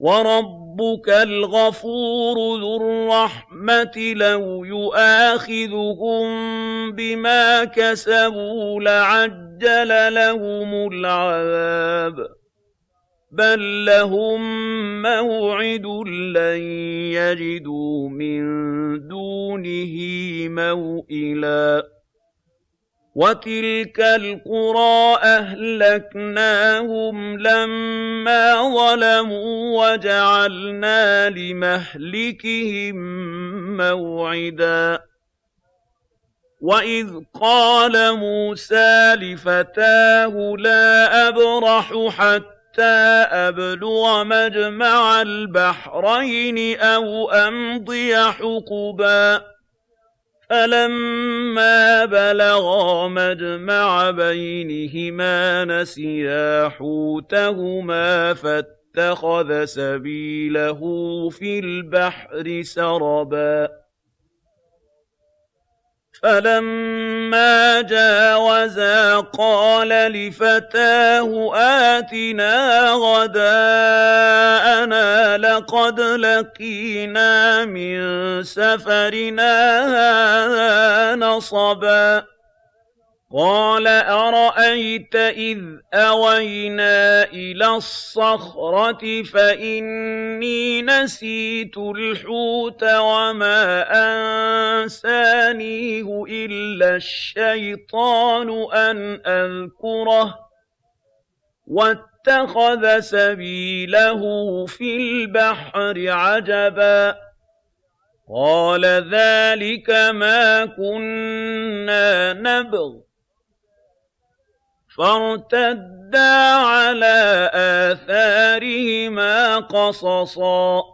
وربك الغفور ذو الرحمة لو يؤاخذهم بما كسبوا لعجل لهم العذاب بل لهم موعد لن يجدوا من دونه موئلاً وتلك القرى أهلكناهم لما ظلموا وجعلنا لمهلكهم موعدا وإذ قال موسى لفتاه لا أبرح حتى حتى أبلغ مجمع البحرين أو أمضي حقباً فَلَمَّا بَلَغَا مَجْمَعَ بَيْنِهِمَا نَسِيَا حُوتَهُمَا فَاتَّخَذَ سَبِيلَهُ فِي الْبَحْرِ سَرَبًا فلما جاوزا قال لفتاه آتنا غداءنا لقد لقينا من سفرنا هذا نصباً قَالَ أَرَأَيْتَ إِذْ أَوَيْنَا إِلَى الصَّخْرَةِ فَإِنِّي نَسِيتُ الْحُوتَ وَمَا أَنسَانِيهُ إِلَّا الشَّيْطَانُ أَنْ أَذْكُرَهُ وَاتَّخَذَ سَبِيلَهُ فِي الْبَحْرِ عَجَبًا قَالَ ذَلِكَ مَا كُنَّا نَبْغِ فارتدا على آثارهما قصصا